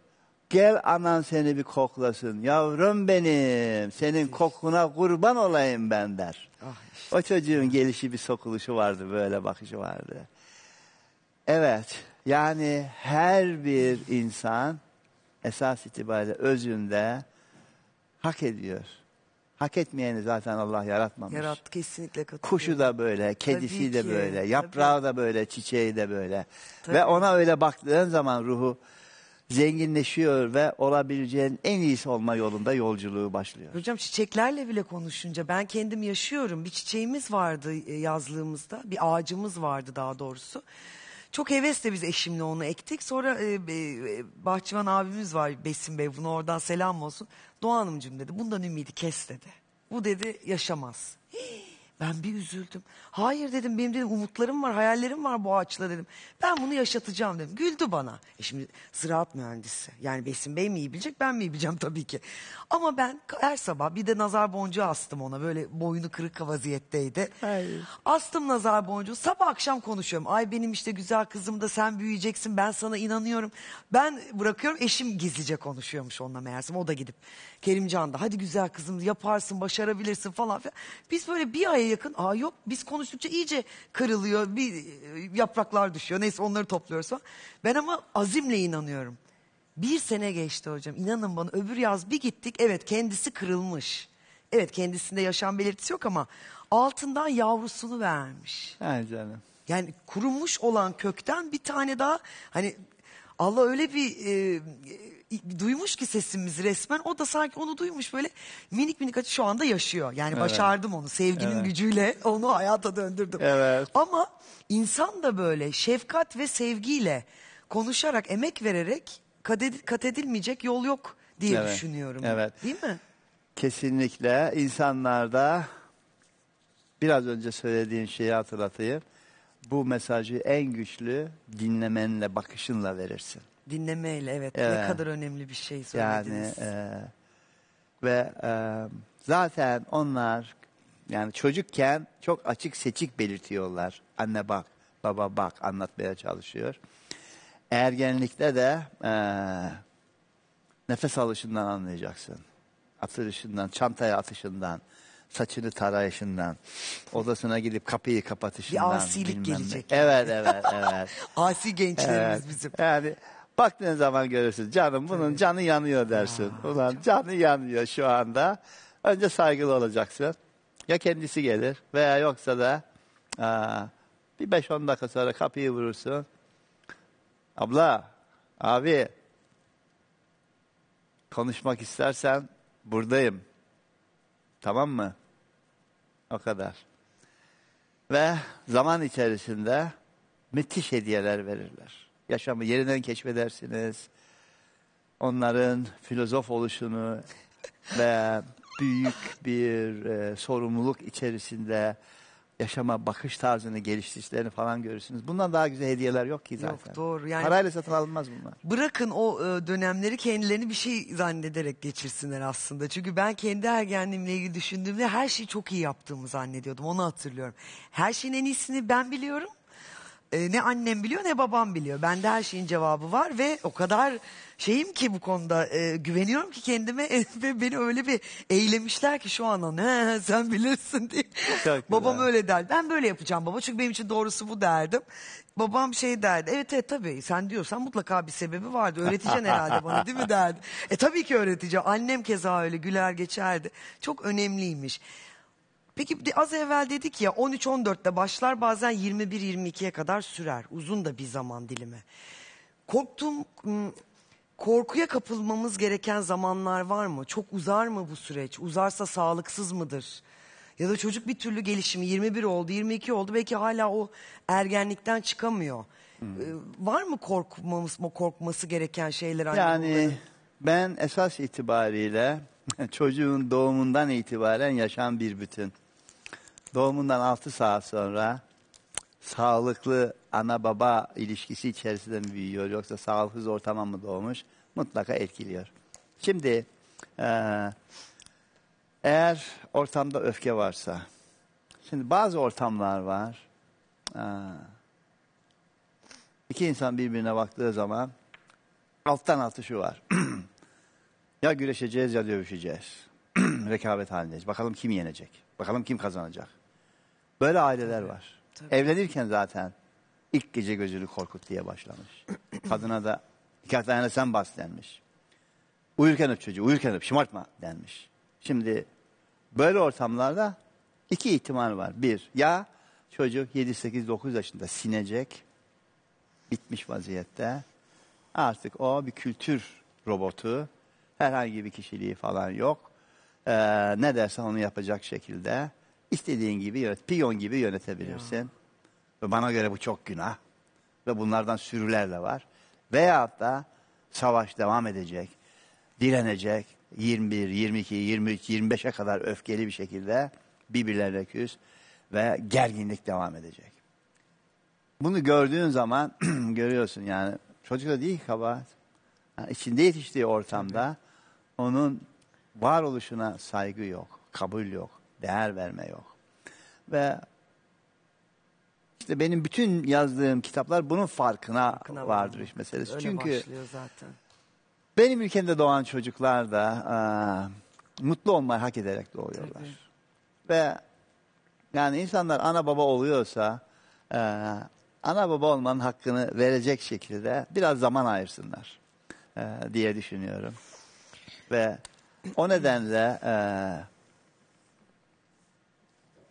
gel anan seni bir koklasın. Yavrum benim senin kokuna kurban olayım ben der. Ah işte. O çocuğun gelişi bir sokuluşu vardı böyle bakışı vardı. Evet yani her bir insan esas itibariyle özünde hak ediyor. Hak etmeyeni zaten Allah yaratmamış. Yarat kesinlikle katılıyorum. Kuşu da böyle, kedisi de böyle, yaprağı tabii. da böyle, çiçeği de böyle. Tabii. Ve ona öyle baktığın zaman ruhu zenginleşiyor ve olabileceğin en iyisi olma yolunda yolculuğu başlıyor. Hocam çiçeklerle bile konuşunca ben kendim yaşıyorum. Bir çiçeğimiz vardı e, yazlığımızda, bir ağacımız vardı daha doğrusu. Çok hevesle biz eşimle onu ektik. Sonra e, e, bahçıvan abimiz var Besim Bey bunu oradan selam olsun. Doğan'ımcım dedi bundan ümidi kes dedi. Bu dedi yaşamaz. Hii. Ben bir üzüldüm. Hayır dedim benim dedim umutlarım var, hayallerim var bu ağaçla dedim. Ben bunu yaşatacağım dedim. Güldü bana. E şimdi ziraat mühendisi. Yani Besim Bey mi iyi bilecek ben mi iyi bileceğim tabii ki. Ama ben her sabah bir de nazar boncuğu astım ona. Böyle boynu kırık vaziyetteydi. Hayır. Astım nazar boncuğu. Sabah akşam konuşuyorum. Ay benim işte güzel kızım da sen büyüyeceksin. Ben sana inanıyorum. Ben bırakıyorum eşim gizlice konuşuyormuş onunla meğersem. O da gidip Kerimcan da hadi güzel kızım yaparsın başarabilirsin falan filan. Biz böyle bir ay Oraya yakın. Aa yok biz konuştukça iyice kırılıyor. Bir e, yapraklar düşüyor. Neyse onları topluyoruz falan. Ben ama azimle inanıyorum. Bir sene geçti hocam. İnanın bana öbür yaz bir gittik. Evet kendisi kırılmış. Evet kendisinde yaşam belirtisi yok ama altından yavrusunu vermiş. He canım. Yani kurumuş olan kökten bir tane daha hani Allah öyle bir e, duymuş ki sesimizi resmen. O da sanki onu duymuş böyle minik minik açı şu anda yaşıyor. Yani evet. başardım onu sevginin evet. gücüyle onu hayata döndürdüm. Evet. Ama insan da böyle şefkat ve sevgiyle konuşarak emek vererek kat, edilmeyecek yol yok diye evet. düşünüyorum. Evet. Değil mi? Kesinlikle insanlarda biraz önce söylediğin şeyi hatırlatayım. Bu mesajı en güçlü dinlemenle, bakışınla verirsin. Dinlemeyle evet, evet. ne kadar önemli bir şey söylediniz. Yani, e, ve e, zaten onlar yani çocukken çok açık seçik belirtiyorlar. Anne bak, baba bak anlatmaya çalışıyor. Ergenlikte de e, nefes alışından anlayacaksın. atışından çantaya atışından, saçını tarayışından, odasına gidip kapıyı kapatışından. Bir asilik gelecek. Ne. Evet, evet, evet. Asi gençlerimiz evet. bizim. Yani Baktığın zaman görürsün canım bunun canı yanıyor dersin. Ulan canı yanıyor şu anda. Önce saygılı olacaksın. Ya kendisi gelir veya yoksa da aa, bir 5-10 dakika sonra kapıyı vurursun. Abla, abi konuşmak istersen buradayım. Tamam mı? O kadar. Ve zaman içerisinde müthiş hediyeler verirler yaşamı yeniden keşfedersiniz. Onların filozof oluşunu ve büyük bir e, sorumluluk içerisinde yaşama bakış tarzını geliştirdiklerini falan görürsünüz. Bundan daha güzel hediyeler yok ki zaten. Yok doğru. Yani Parayla satın alınmaz bunlar. Bırakın o e, dönemleri kendilerini bir şey zannederek geçirsinler aslında. Çünkü ben kendi ergenliğimle ilgili düşündüğümde her şeyi çok iyi yaptığımı zannediyordum. Onu hatırlıyorum. Her şeyin en iyisini ben biliyorum e, ne annem biliyor ne babam biliyor. Bende her şeyin cevabı var ve o kadar şeyim ki bu konuda e, güveniyorum ki kendime ve beni öyle bir eylemişler ki şu an ne sen bilirsin diye. Çok Babam güzel. öyle der. Ben böyle yapacağım baba çünkü benim için doğrusu bu derdim. Babam şey derdi evet evet tabii sen diyorsan mutlaka bir sebebi vardı öğreteceksin herhalde bana değil mi derdi. E tabii ki öğreteceğim annem keza öyle güler geçerdi çok önemliymiş. Peki az evvel dedik ya 13-14'te başlar bazen 21-22'ye kadar sürer. Uzun da bir zaman dilimi. Korktum korkuya kapılmamız gereken zamanlar var mı? Çok uzar mı bu süreç? Uzarsa sağlıksız mıdır? Ya da çocuk bir türlü gelişimi 21 oldu, 22 oldu. Belki hala o ergenlikten çıkamıyor. Ee, var mı korkmamız, korkması gereken şeyler? Yani bunların? ben esas itibariyle çocuğun doğumundan itibaren yaşam bir bütün doğumundan 6 saat sonra sağlıklı ana baba ilişkisi içerisinde mi büyüyor yoksa sağlıksız ortama mı doğmuş mutlaka etkiliyor. Şimdi e, eğer ortamda öfke varsa, şimdi bazı ortamlar var. E, iki insan birbirine baktığı zaman alttan altı şu var. ya güreşeceğiz ya dövüşeceğiz. Rekabet halindeyiz. Bakalım kim yenecek? Bakalım kim kazanacak? Böyle aileler var. Tabii. Evlenirken zaten ilk gece gözünü korkut diye başlamış. Kadına da nikah ayağına sen bas denmiş. Uyurken öp çocuğu, uyurken öp, şımartma denmiş. Şimdi böyle ortamlarda iki ihtimal var. Bir, ya çocuk 7, 8, 9 yaşında sinecek, bitmiş vaziyette. Artık o bir kültür robotu, herhangi bir kişiliği falan yok. Ee, ne dersen onu yapacak şekilde istediğin gibi yönet, piyon gibi yönetebilirsin. Ya. Ve bana göre bu çok günah. Ve bunlardan sürüler de var. Veyahut da savaş devam edecek, direnecek. 21, 22, 23, 25'e kadar öfkeli bir şekilde birbirlerine küs ve gerginlik devam edecek. Bunu gördüğün zaman görüyorsun yani çocuk da değil kabahat. Yani içinde yetiştiği ortamda onun varoluşuna saygı yok, kabul yok. Değer verme yok. Ve işte benim bütün yazdığım kitaplar bunun farkına, farkına vardır iş meselesi. Öyle Çünkü zaten. Benim ülkemde doğan çocuklar da aa, e, mutlu olmayı hak ederek doğuyorlar. Tabii. Ve yani insanlar ana baba oluyorsa e, ana baba olmanın hakkını verecek şekilde biraz zaman ayırsınlar e, diye düşünüyorum. Ve o nedenle e,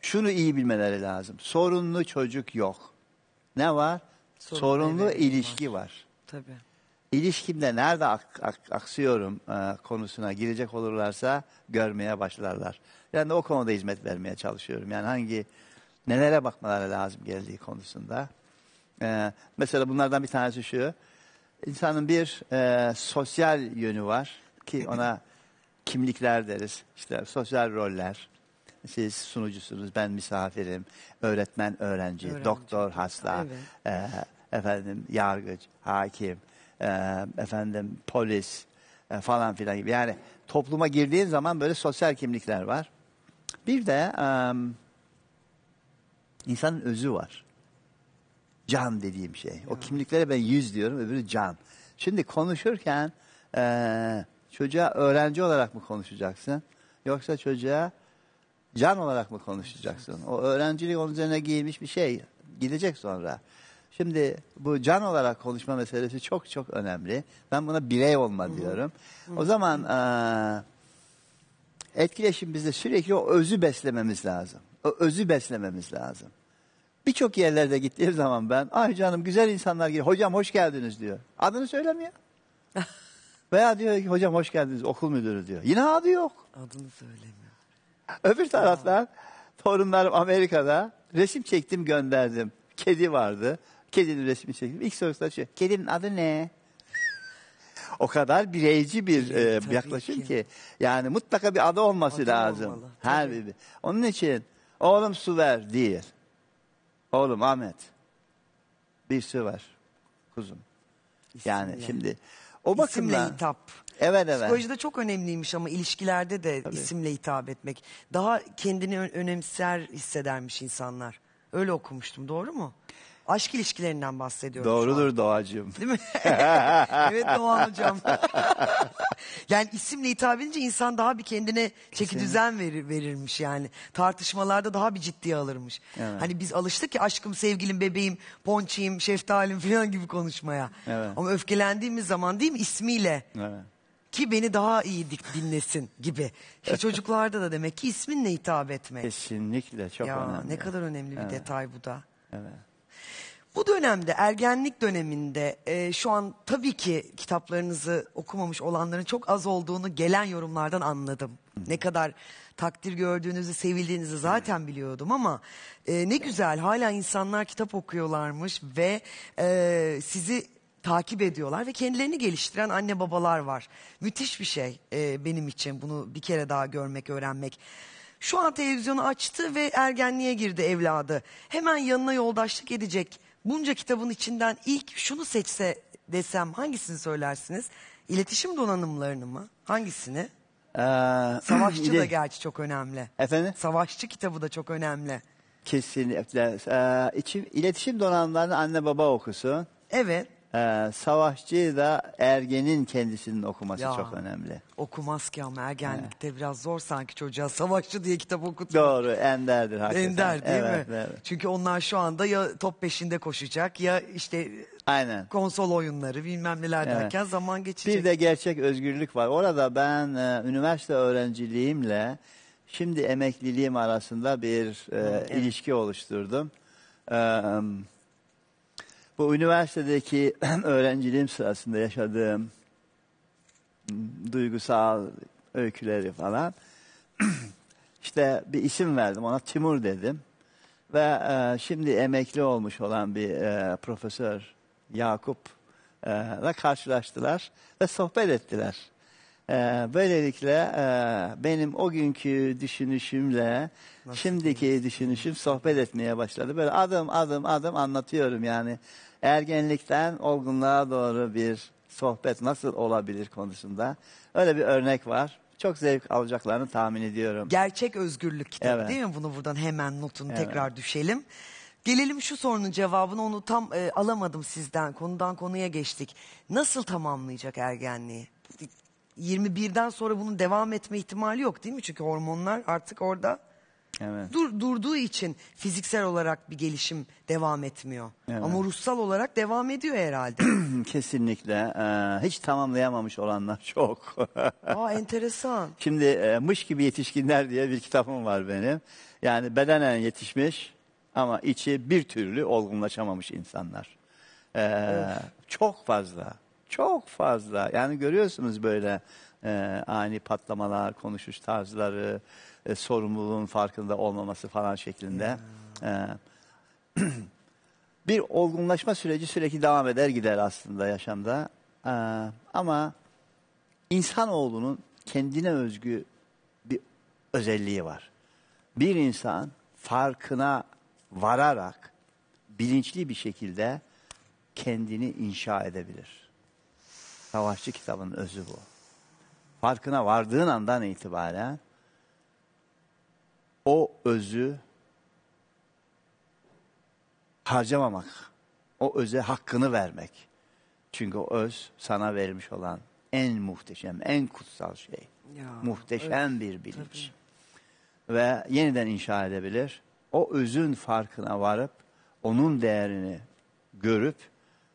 şunu iyi bilmeleri lazım. Sorunlu çocuk yok. Ne var? Sorunlu, Sorunlu ilişki var. var. Tabii. İlişkimde nerede ak, ak, aksıyorum e, konusuna girecek olurlarsa görmeye başlarlar. Yani o konuda hizmet vermeye çalışıyorum. Yani hangi nelere bakmaları lazım geldiği konusunda. E, mesela bunlardan bir tanesi şu. İnsanın bir e, sosyal yönü var ki ona kimlikler deriz. İşte sosyal roller siz sunucusunuz, ben misafirim, öğretmen, öğrenci, öğrenci. doktor, hasta, e, efendim yargıç, hakim, e, efendim polis e, falan filan gibi. Yani topluma girdiğin zaman böyle sosyal kimlikler var. Bir de e, insanın özü var. Can dediğim şey. Ya. O kimliklere ben yüz diyorum, öbürü can. Şimdi konuşurken e, çocuğa öğrenci olarak mı konuşacaksın? Yoksa çocuğa Can olarak mı konuşacaksın? O öğrencilik onun üzerine giymiş bir şey. Gidecek sonra. Şimdi bu can olarak konuşma meselesi çok çok önemli. Ben buna birey olma diyorum. o zaman e, etkileşimimizde sürekli o özü beslememiz lazım. O özü beslememiz lazım. Birçok yerlerde gittiğim zaman ben ay canım güzel insanlar geliyor. Hocam hoş geldiniz diyor. Adını söylemiyor. Veya diyor ki hocam hoş geldiniz okul müdürü diyor. Yine adı yok. Adını söylemiyor. Öbür taraftan torunlarım Amerika'da resim çektim gönderdim. Kedi vardı. Kedinin resmi çektim. İlk sorusu şu kedinin adı ne? o kadar bireyci bir e, yaklaşım ki. ki. Yani mutlaka bir adı olması adı lazım. Olmalı. Her biri. Onun için oğlum su ver değil. Oğlum Ahmet bir su var kuzum. İsim yani, yani şimdi o bakımdan hitap. Evet evet. Psikolojide çok önemliymiş ama ilişkilerde de Tabii. isimle hitap etmek. Daha kendini ö- önemser hissedermiş insanlar. Öyle okumuştum doğru mu? Aşk ilişkilerinden bahsediyorum. şu Doğrudur Doğacığım. Değil mi? evet Doğan hocam. yani isimle hitap edince insan daha bir kendine çeki düzen verir, verirmiş yani. Tartışmalarda daha bir ciddiye alırmış. Hani biz alıştık ki aşkım, sevgilim, bebeğim, ponçiyim, şeftalim falan gibi konuşmaya. Ama öfkelendiğimiz zaman değil mi ismiyle? Evet ki beni daha iyi dik- dinlesin gibi. çocuklarda da demek ki isminle hitap etmek. Kesinlikle çok ya önemli. ne kadar önemli bir detay bu da. Evet. Bu dönemde ergenlik döneminde e, şu an tabii ki kitaplarınızı okumamış olanların çok az olduğunu gelen yorumlardan anladım. Ne kadar takdir gördüğünüzü, sevildiğinizi zaten biliyordum ama e, ne güzel hala insanlar kitap okuyorlarmış ve e, sizi takip ediyorlar ve kendilerini geliştiren anne babalar var. Müthiş bir şey e, benim için bunu bir kere daha görmek, öğrenmek. Şu an televizyonu açtı ve ergenliğe girdi evladı. Hemen yanına yoldaşlık edecek. Bunca kitabın içinden ilk şunu seçse desem hangisini söylersiniz? İletişim donanımlarını mı? Hangisini? Ee, Savaşçı da gerçi çok önemli. Efendim? Savaşçı kitabı da çok önemli. Kesinlikle. Ee, içim, iletişim donanımlarını anne baba okusun. Evet. Ee, savaşçı da ergenin kendisinin okuması Ya. çok önemli. Okumaz ki ama ergenlikte biraz zor sanki çocuğa savaşçı diye kitap okutmak. Doğru, enderdir hakikaten. Ender değil evet, mi? Evet. Çünkü onlar şu anda ya top peşinde koşacak ya işte Aynen. konsol oyunları bilmem neler Evet. derken zaman geçecek. Bir de gerçek özgürlük var. Orada ben e, üniversite öğrenciliğimle şimdi emekliliğim arasında bir e, ilişki oluşturdum. E, bu üniversitedeki öğrenciliğim sırasında yaşadığım duygusal öyküleri falan işte bir isim verdim ona Timur dedim ve e, şimdi emekli olmuş olan bir e, profesör Yakup e, ile karşılaştılar ve sohbet ettiler. Ee, böylelikle e, benim o günkü düşünüşümle Nasıl? şimdiki düşünüşüm sohbet etmeye başladı. Böyle adım adım adım anlatıyorum yani. Ergenlikten olgunluğa doğru bir sohbet nasıl olabilir konusunda. Öyle bir örnek var. Çok zevk alacaklarını tahmin ediyorum. Gerçek özgürlük kitabı evet. değil mi? Bunu buradan hemen notunu evet. tekrar düşelim. Gelelim şu sorunun cevabını onu tam e, alamadım sizden. Konudan konuya geçtik. Nasıl tamamlayacak ergenliği? 21'den sonra bunun devam etme ihtimali yok değil mi? Çünkü hormonlar artık orada evet. dur, durduğu için fiziksel olarak bir gelişim devam etmiyor. Evet. Ama ruhsal olarak devam ediyor herhalde. Kesinlikle. Ee, hiç tamamlayamamış olanlar çok. Aa enteresan. Şimdi e, Mış Gibi Yetişkinler diye bir kitabım var benim. Yani bedenen yetişmiş ama içi bir türlü olgunlaşamamış insanlar. Ee, çok fazla. Çok fazla. Yani görüyorsunuz böyle e, ani patlamalar, konuşuş tarzları, e, sorumluluğun farkında olmaması falan şeklinde. Hmm. E, bir olgunlaşma süreci sürekli devam eder gider aslında yaşamda. E, ama insanoğlunun kendine özgü bir özelliği var. Bir insan farkına vararak bilinçli bir şekilde kendini inşa edebilir. Savaşçı kitabının özü bu. Farkına vardığın andan itibaren o özü harcamamak, o öze hakkını vermek. Çünkü o öz sana verilmiş olan en muhteşem, en kutsal şey. Ya, muhteşem evet, bir bilinç. Tabii. Ve yeniden inşa edebilir. O özün farkına varıp, onun değerini görüp,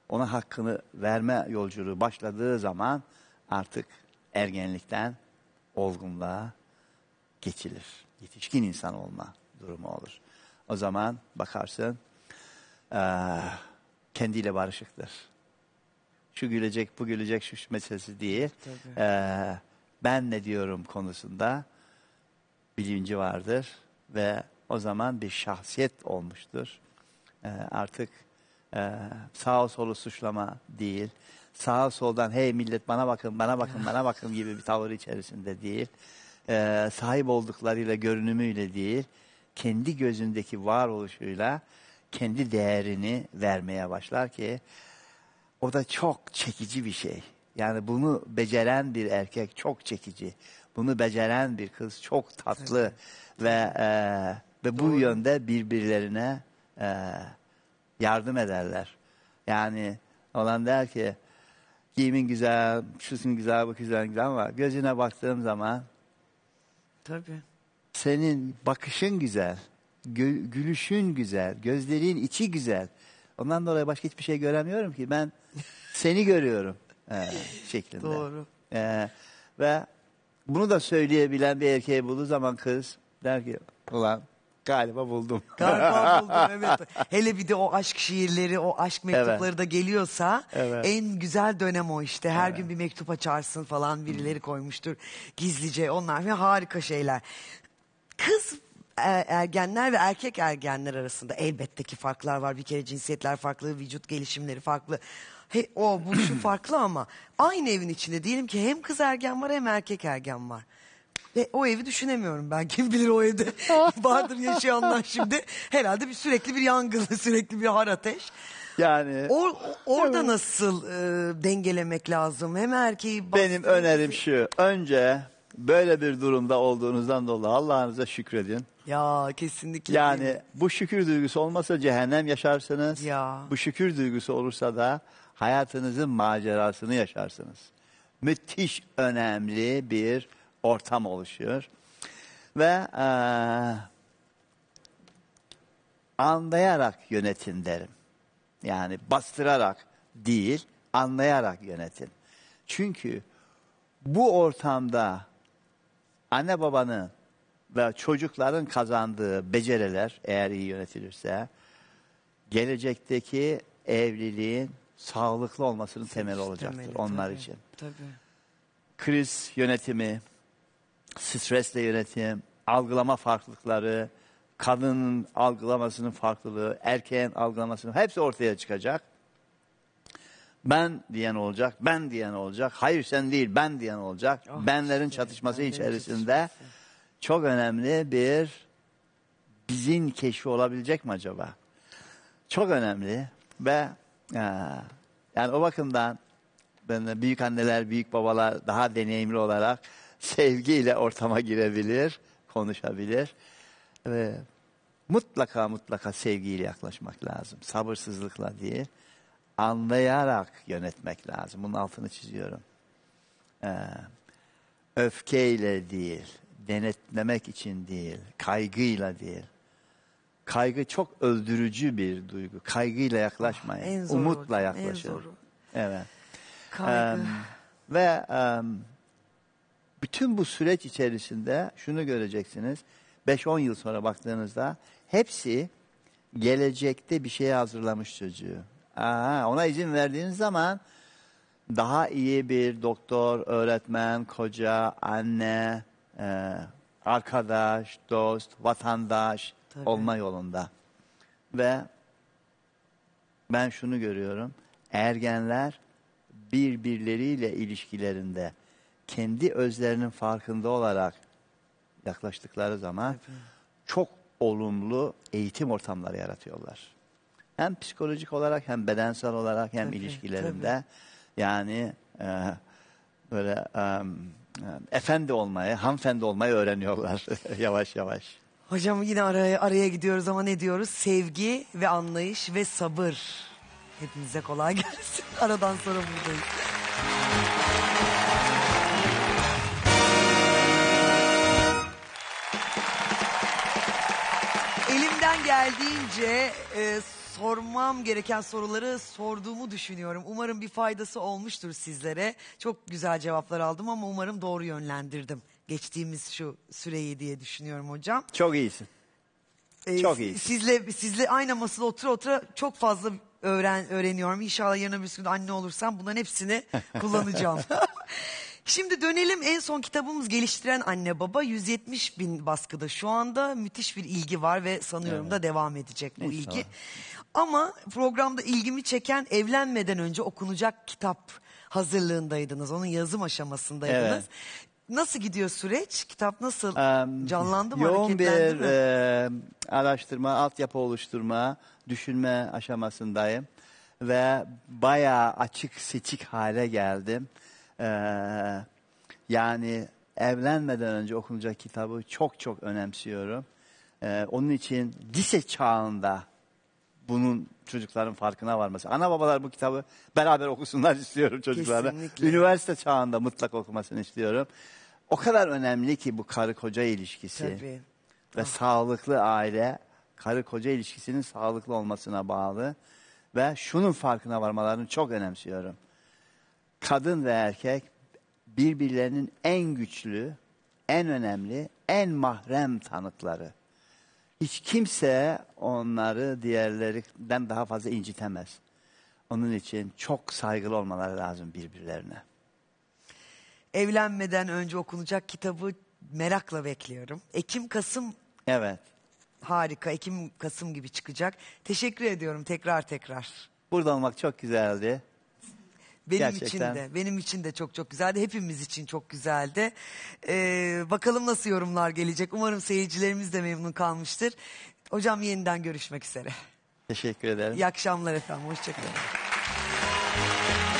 ona hakkını verme yolculuğu başladığı zaman artık ergenlikten olgunluğa geçilir. Yetişkin insan olma durumu olur. O zaman bakarsın kendiyle barışıktır. Şu gülecek, bu gülecek, şu, şu meselesi değil. Tabii. Ben ne diyorum konusunda bilinci vardır ve o zaman bir şahsiyet olmuştur. Artık ee, sağ solu suçlama değil. Sağ soldan hey millet bana bakın, bana bakın, bana bakın gibi bir tavır içerisinde değil. Ee, sahip olduklarıyla, görünümüyle değil. Kendi gözündeki varoluşuyla kendi değerini vermeye başlar ki o da çok çekici bir şey. Yani bunu beceren bir erkek çok çekici. Bunu beceren bir kız çok tatlı evet. ve e, ve bu yönde birbirlerine e, yardım ederler. Yani olan der ki giyimin güzel, şusun güzel, bu güzel güzel ama gözüne baktığım zaman tabii senin bakışın güzel, gülüşün güzel, gözlerin içi güzel. Ondan dolayı başka hiçbir şey göremiyorum ki ben seni görüyorum e, şeklinde. Doğru. E, ve bunu da söyleyebilen bir erkeği bulduğu zaman kız der ki ulan Galiba buldum. Galiba buldum evet. Hele bir de o aşk şiirleri, o aşk mektupları Evet. da geliyorsa Evet. en güzel dönem o işte. Her gün bir mektup açarsın falan birileri koymuştur gizlice. Onlar ve harika şeyler. Kız e, ergenler ve erkek ergenler arasında elbette ki farklar var. Bir kere cinsiyetler farklı, vücut gelişimleri farklı. He, o bu şu farklı ama aynı evin içinde diyelim ki hem kız ergen var hem erkek ergen var. Ve o evi düşünemiyorum ben. Kim bilir o evde vardır yaşayanlar şimdi. Herhalde bir sürekli bir yangın, sürekli bir har ateş. Yani Or, orada nasıl e, dengelemek lazım? Hem erkeği benim önerim şu. Önce böyle bir durumda olduğunuzdan dolayı Allah'ınıza şükredin. Ya kesinlikle. Yani bu şükür duygusu olmasa cehennem yaşarsınız. Ya. Bu şükür duygusu olursa da hayatınızın macerasını yaşarsınız. Müthiş önemli bir ortam oluşuyor. Ve e, anlayarak yönetin derim. Yani bastırarak değil, anlayarak yönetin. Çünkü bu ortamda anne babanın ve çocukların kazandığı beceriler eğer iyi yönetilirse gelecekteki evliliğin sağlıklı olmasının temeli olacaktır temeli, onlar tabii, için. Tabii. Kriz yönetimi, stresle yönetim, algılama farklılıkları, kadının algılamasının farklılığı, erkeğin algılamasının hepsi ortaya çıkacak. Ben diyen olacak, ben diyen olacak, hayır sen değil ben diyen olacak. Oh, Benlerin işte, çatışması benlerin içerisinde çatışması. çok önemli bir bizim keşfi olabilecek mi acaba? Çok önemli ve e, yani o bakımdan ben büyük anneler, büyük babalar daha deneyimli olarak sevgiyle ortama girebilir, konuşabilir. Ve mutlaka mutlaka sevgiyle yaklaşmak lazım. Sabırsızlıkla değil, anlayarak yönetmek lazım. Bunun altını çiziyorum. Ee, öfkeyle değil, denetlemek için değil, kaygıyla değil. Kaygı çok öldürücü bir duygu. Kaygıyla yaklaşmayın. Ah, en zoru, Umutla yaklaşın. En zoru. Evet. Kaygı. Um, ve um, bütün bu süreç içerisinde şunu göreceksiniz. 5-10 yıl sonra baktığınızda hepsi gelecekte bir şey hazırlamış çocuğu. Aha, ona izin verdiğiniz zaman daha iyi bir doktor, öğretmen, koca, anne, e, arkadaş, dost, vatandaş Tabii. olma yolunda. Ve ben şunu görüyorum. Ergenler birbirleriyle ilişkilerinde kendi özlerinin farkında olarak yaklaştıkları zaman çok olumlu eğitim ortamları yaratıyorlar. Hem psikolojik olarak hem bedensel olarak hem tabii, ilişkilerinde tabii. yani e, böyle e, e efendi olmayı, hanımefendi olmayı öğreniyorlar yavaş yavaş. Hocam yine araya, araya gidiyoruz ama ne diyoruz? Sevgi ve anlayış ve sabır. Hepinize kolay gelsin. Aradan sonra buradayız. geldiğince e, sormam gereken soruları sorduğumu düşünüyorum. Umarım bir faydası olmuştur sizlere. Çok güzel cevaplar aldım ama umarım doğru yönlendirdim. Geçtiğimiz şu süreyi diye düşünüyorum hocam. Çok iyisin. Ee, çok iyisin. Sizle, sizle aynı masada otur otura çok fazla öğren, öğreniyorum. İnşallah yarın bir gün anne olursam bunların hepsini kullanacağım. Şimdi dönelim en son kitabımız Geliştiren Anne Baba. 170 bin baskıda şu anda müthiş bir ilgi var ve sanıyorum evet. da devam edecek bu İnşallah. ilgi. Ama programda ilgimi çeken evlenmeden önce okunacak kitap hazırlığındaydınız. Onun yazım aşamasındaydınız. Evet. Nasıl gidiyor süreç? Kitap nasıl um, canlandı mı, yoğun bir mi? E, araştırma, altyapı oluşturma, düşünme aşamasındayım. Ve bayağı açık seçik hale geldim. Ee, yani evlenmeden önce okunacak kitabı çok çok önemsiyorum. Ee, onun için lise çağında bunun çocukların farkına varması. Ana babalar bu kitabı beraber okusunlar istiyorum çocuklara. Kesinlikle. Üniversite çağında mutlak okumasını istiyorum. O kadar önemli ki bu karı koca ilişkisi. Tabii. Ve ah. sağlıklı aile karı koca ilişkisinin sağlıklı olmasına bağlı. Ve şunun farkına varmalarını çok önemsiyorum kadın ve erkek birbirlerinin en güçlü, en önemli, en mahrem tanıkları. Hiç kimse onları diğerlerinden daha fazla incitemez. Onun için çok saygılı olmaları lazım birbirlerine. Evlenmeden önce okunacak kitabı merakla bekliyorum. Ekim Kasım Evet. harika. Ekim Kasım gibi çıkacak. Teşekkür ediyorum tekrar tekrar. Burada olmak çok güzeldi. Benim Gerçekten. için de, benim için de çok çok güzeldi. Hepimiz için çok güzeldi. Ee, bakalım nasıl yorumlar gelecek. Umarım seyircilerimiz de memnun kalmıştır. Hocam yeniden görüşmek üzere. Teşekkür ederim. İyi akşamlar efendim. Hoşçakalın.